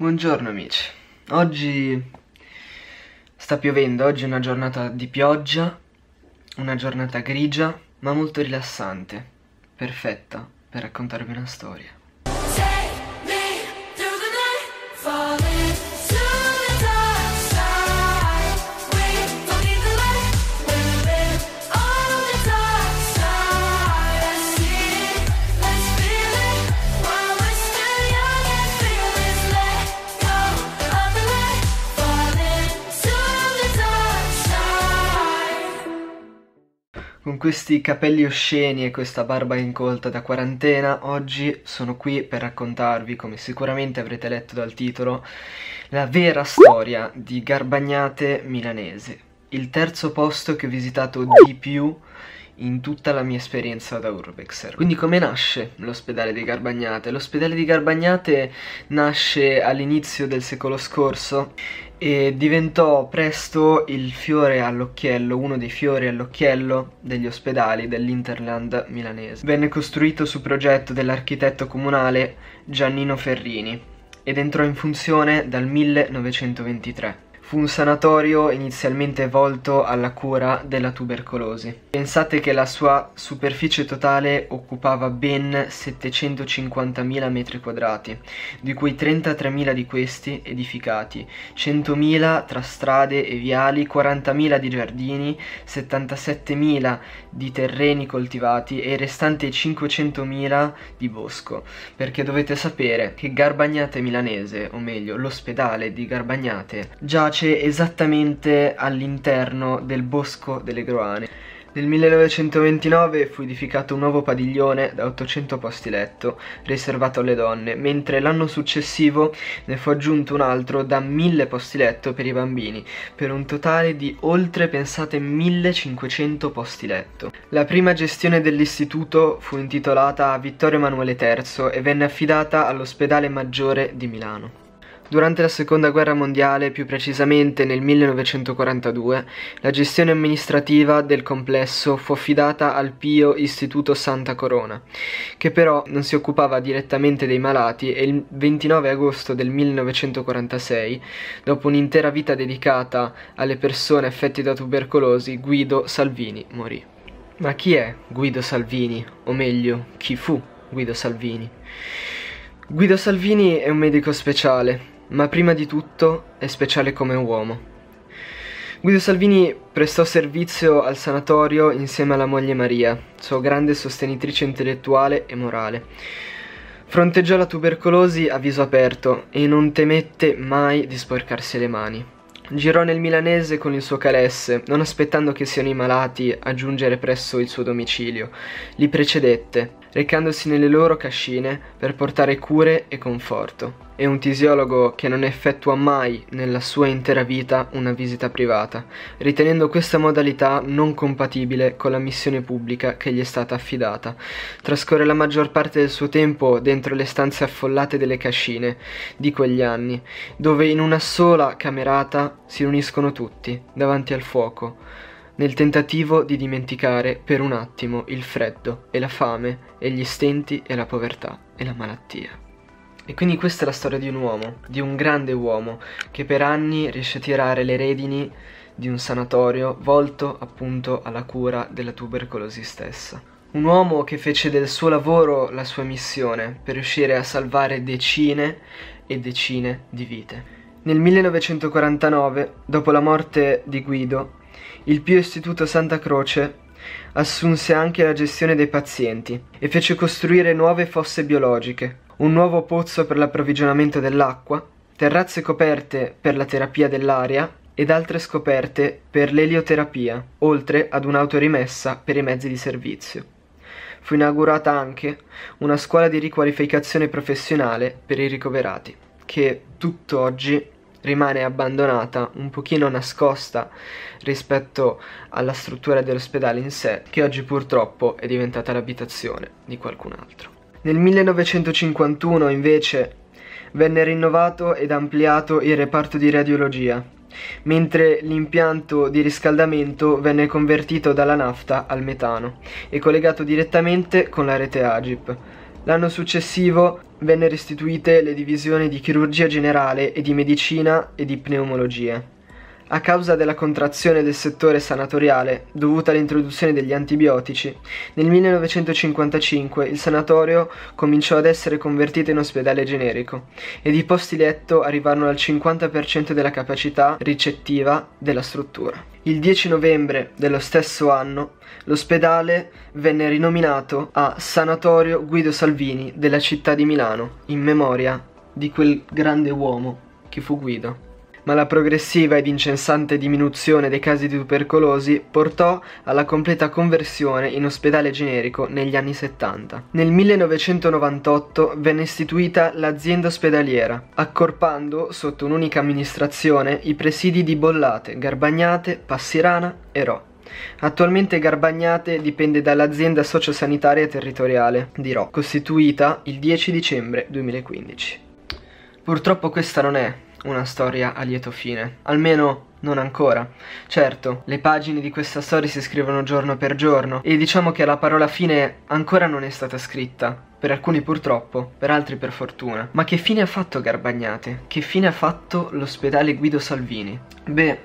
Buongiorno amici, oggi sta piovendo, oggi è una giornata di pioggia, una giornata grigia ma molto rilassante, perfetta per raccontarvi una storia. Con questi capelli osceni e questa barba incolta da quarantena, oggi sono qui per raccontarvi, come sicuramente avrete letto dal titolo, la vera storia di Garbagnate Milanese, il terzo posto che ho visitato di più in tutta la mia esperienza da Urbexer. Quindi come nasce l'ospedale di Garbagnate? L'ospedale di Garbagnate nasce all'inizio del secolo scorso e diventò presto il fiore all'occhiello, uno dei fiori all'occhiello degli ospedali dell'Interland milanese. Venne costruito su progetto dell'architetto comunale Giannino Ferrini ed entrò in funzione dal 1923. Fu un sanatorio inizialmente volto alla cura della tubercolosi. Pensate che la sua superficie totale occupava ben 750.000 metri quadrati, di cui 33.000 di questi edificati, 100.000 tra strade e viali, 40.000 di giardini, 77.000 di terreni coltivati e i restanti 500.000 di bosco. Perché dovete sapere che Garbagnate Milanese, o meglio l'ospedale di Garbagnate, giace giace esattamente all'interno del bosco delle Groane. Nel 1929 fu edificato un nuovo padiglione da 800 posti letto, riservato alle donne, mentre l'anno successivo ne fu aggiunto un altro da 1000 posti letto per i bambini, per un totale di oltre, pensate, 1500 posti letto. La prima gestione dell'istituto fu intitolata a Vittorio Emanuele III e venne affidata all'ospedale maggiore di Milano. Durante la seconda guerra mondiale, più precisamente nel 1942, la gestione amministrativa del complesso fu affidata al Pio Istituto Santa Corona, che però non si occupava direttamente dei malati e il 29 agosto del 1946, dopo un'intera vita dedicata alle persone affette da tubercolosi, Guido Salvini morì. Ma chi è Guido Salvini? O meglio, chi fu Guido Salvini? Guido Salvini è un medico speciale, ma prima di tutto è speciale come uomo. Guido Salvini prestò servizio al sanatorio insieme alla moglie Maria, sua grande sostenitrice intellettuale e morale. Fronteggiò la tubercolosi a viso aperto e non temette mai di sporcarsi le mani. Girò nel milanese con il suo calesse, non aspettando che siano i malati a giungere presso il suo domicilio. Li precedette, recandosi nelle loro cascine per portare cure e conforto. È un tisiologo che non effettua mai nella sua intera vita una visita privata, ritenendo questa modalità non compatibile con la missione pubblica che gli è stata affidata. Trascorre la maggior parte del suo tempo dentro le stanze affollate delle cascine di quegli anni, dove in una sola camerata si riuniscono tutti, davanti al fuoco nel tentativo di dimenticare per un attimo il freddo e la fame e gli stenti e la povertà e la malattia. E quindi questa è la storia di un uomo, di un grande uomo, che per anni riesce a tirare le redini di un sanatorio volto appunto alla cura della tubercolosi stessa. Un uomo che fece del suo lavoro la sua missione per riuscire a salvare decine e decine di vite. Nel 1949, dopo la morte di Guido, il Pio Istituto Santa Croce assunse anche la gestione dei pazienti e fece costruire nuove fosse biologiche, un nuovo pozzo per l'approvvigionamento dell'acqua, terrazze coperte per la terapia dell'aria ed altre scoperte per l'elioterapia, oltre ad un'autorimessa per i mezzi di servizio. Fu inaugurata anche una scuola di riqualificazione professionale per i ricoverati, che tutt'oggi rimane abbandonata, un pochino nascosta rispetto alla struttura dell'ospedale in sé, che oggi purtroppo è diventata l'abitazione di qualcun altro. Nel 1951 invece venne rinnovato ed ampliato il reparto di radiologia, mentre l'impianto di riscaldamento venne convertito dalla nafta al metano e collegato direttamente con la rete Agip. L'anno successivo venne restituite le divisioni di chirurgia generale e di medicina e di pneumologia a causa della contrazione del settore sanatoriale dovuta all'introduzione degli antibiotici, nel 1955 il sanatorio cominciò ad essere convertito in ospedale generico ed i posti letto arrivarono al 50% della capacità ricettiva della struttura. Il 10 novembre dello stesso anno l'ospedale venne rinominato a Sanatorio Guido Salvini della città di Milano, in memoria di quel grande uomo che fu Guido ma la progressiva ed incessante diminuzione dei casi di tubercolosi portò alla completa conversione in ospedale generico negli anni 70. Nel 1998 venne istituita l'azienda ospedaliera, accorpando sotto un'unica amministrazione i presidi di Bollate, Garbagnate, Passirana e Ro. Attualmente Garbagnate dipende dall'azienda sociosanitaria territoriale di Ro, costituita il 10 dicembre 2015. Purtroppo questa non è una storia a lieto fine. Almeno non ancora. Certo, le pagine di questa storia si scrivono giorno per giorno e diciamo che la parola fine ancora non è stata scritta. Per alcuni purtroppo, per altri per fortuna. Ma che fine ha fatto Garbagnate? Che fine ha fatto l'ospedale Guido Salvini? Beh,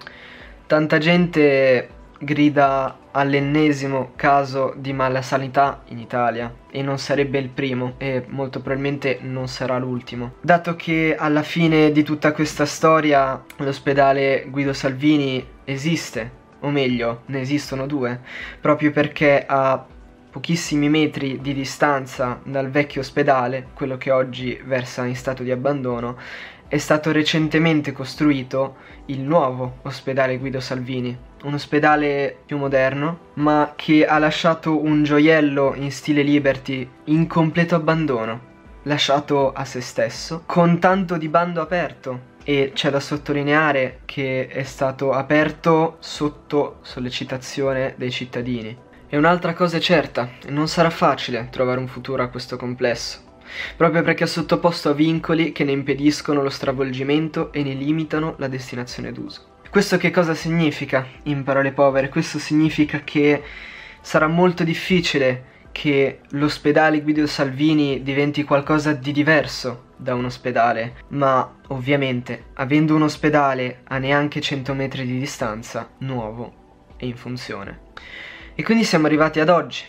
tanta gente grida all'ennesimo caso di mala sanità in Italia e non sarebbe il primo e molto probabilmente non sarà l'ultimo. Dato che alla fine di tutta questa storia l'ospedale Guido Salvini esiste, o meglio ne esistono due, proprio perché a pochissimi metri di distanza dal vecchio ospedale, quello che oggi versa in stato di abbandono, è stato recentemente costruito il nuovo ospedale Guido Salvini, un ospedale più moderno, ma che ha lasciato un gioiello in stile Liberty in completo abbandono, lasciato a se stesso, con tanto di bando aperto. E c'è da sottolineare che è stato aperto sotto sollecitazione dei cittadini. E un'altra cosa è certa, non sarà facile trovare un futuro a questo complesso proprio perché è sottoposto a vincoli che ne impediscono lo stravolgimento e ne limitano la destinazione d'uso. Questo che cosa significa, in parole povere? Questo significa che sarà molto difficile che l'ospedale Guido Salvini diventi qualcosa di diverso da un ospedale, ma ovviamente avendo un ospedale a neanche 100 metri di distanza, nuovo e in funzione. E quindi siamo arrivati ad oggi,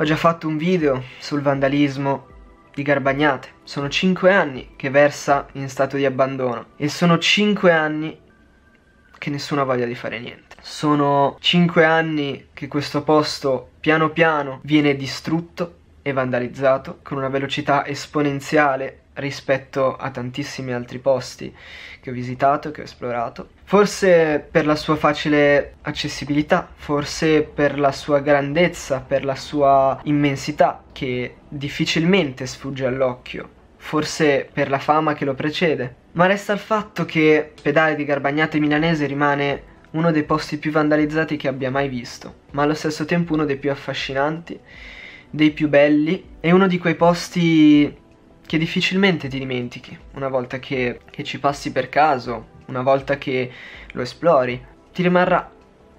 ho già fatto un video sul vandalismo di Garbagnate. Sono 5 anni che versa in stato di abbandono e sono 5 anni che nessuno ha voglia di fare niente. Sono 5 anni che questo posto piano piano viene distrutto e vandalizzato con una velocità esponenziale rispetto a tantissimi altri posti che ho visitato, che ho esplorato. Forse per la sua facile accessibilità, forse per la sua grandezza, per la sua immensità che difficilmente sfugge all'occhio, forse per la fama che lo precede. Ma resta il fatto che Pedale di Garbagnate Milanese rimane uno dei posti più vandalizzati che abbia mai visto, ma allo stesso tempo uno dei più affascinanti dei più belli e uno di quei posti che difficilmente ti dimentichi una volta che, che ci passi per caso, una volta che lo esplori. Ti rimarrà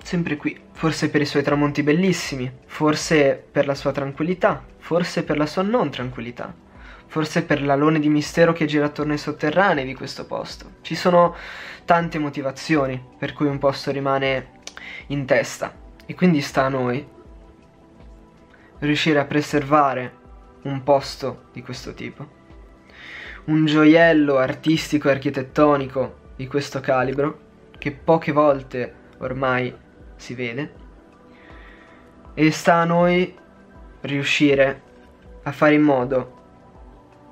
sempre qui, forse per i suoi tramonti bellissimi, forse per la sua tranquillità, forse per la sua non tranquillità, forse per l'alone di mistero che gira attorno ai sotterranei di questo posto. Ci sono tante motivazioni per cui un posto rimane in testa e quindi sta a noi riuscire a preservare un posto di questo tipo. Un gioiello artistico e architettonico di questo calibro, che poche volte ormai si vede, e sta a noi riuscire a fare in modo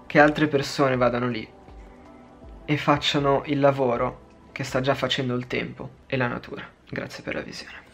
che altre persone vadano lì e facciano il lavoro che sta già facendo il tempo e la natura. Grazie per la visione.